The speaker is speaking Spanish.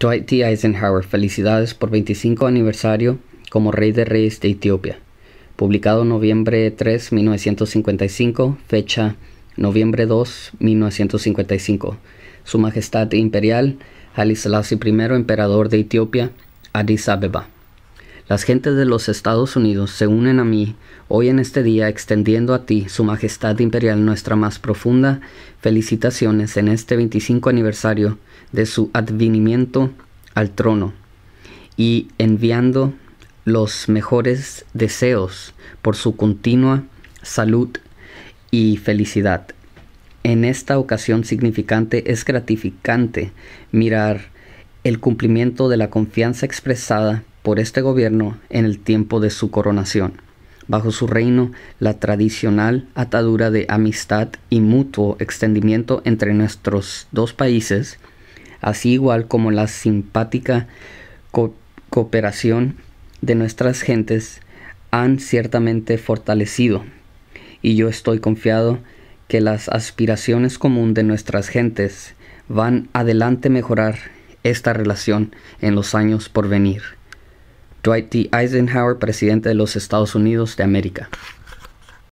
Dwight Eisenhower, Felicidades por 25 aniversario como Rey de Reyes de Etiopía, publicado noviembre 3, 1955, fecha noviembre 2, 1955. Su Majestad Imperial, Haile Selassie I, Emperador de Etiopía, Addis Abeba. Las gentes de los Estados Unidos se unen a mí hoy en este día extendiendo a ti, Su Majestad Imperial, nuestra más profunda felicitaciones en este 25 aniversario de su advenimiento al trono y enviando los mejores deseos por su continua salud y felicidad. En esta ocasión significante es gratificante mirar el cumplimiento de la confianza expresada por este gobierno en el tiempo de su coronación. Bajo su reino, la tradicional atadura de amistad y mutuo extendimiento entre nuestros dos países, así igual como la simpática cooperación de nuestras gentes, han ciertamente fortalecido. Y yo estoy confiado que las aspiraciones comunes de nuestras gentes van adelante mejorar esta relación en los años por venir. Dwight D. Eisenhower, presidente de los Estados Unidos de América.